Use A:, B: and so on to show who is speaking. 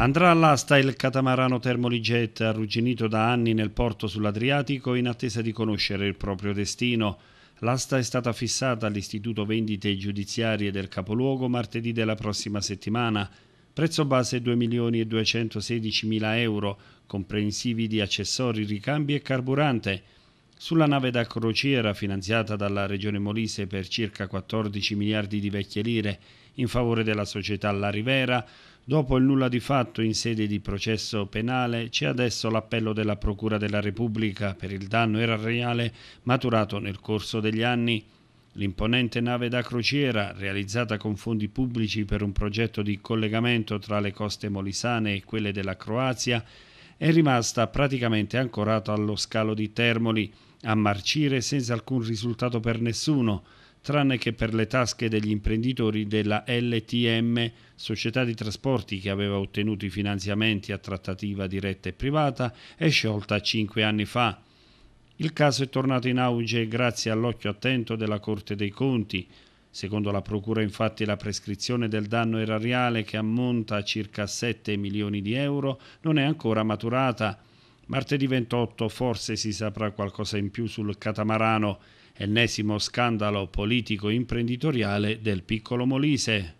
A: Andrà all'asta il catamarano Termolijet, arrugginito da anni nel porto sull'Adriatico in attesa di conoscere il proprio destino. L'asta è stata fissata all'Istituto Vendite Giudiziarie del Capoluogo martedì della prossima settimana. Prezzo base 2.216.000 euro, comprensivi di accessori, ricambi e carburante. Sulla nave da crociera, finanziata dalla Regione Molise per circa 14 miliardi di vecchie lire, in favore della società La Rivera, Dopo il nulla di fatto in sede di processo penale c'è adesso l'appello della Procura della Repubblica per il danno erariale maturato nel corso degli anni. L'imponente nave da crociera, realizzata con fondi pubblici per un progetto di collegamento tra le coste molisane e quelle della Croazia, è rimasta praticamente ancorata allo scalo di Termoli, a marcire senza alcun risultato per nessuno, tranne che per le tasche degli imprenditori della LTM, società di trasporti che aveva ottenuto i finanziamenti a trattativa diretta e privata, è sciolta cinque anni fa. Il caso è tornato in auge grazie all'occhio attento della Corte dei Conti. Secondo la Procura infatti la prescrizione del danno erariale che ammonta a circa 7 milioni di euro non è ancora maturata. Martedì 28 forse si saprà qualcosa in più sul catamarano ennesimo scandalo politico-imprenditoriale del piccolo Molise.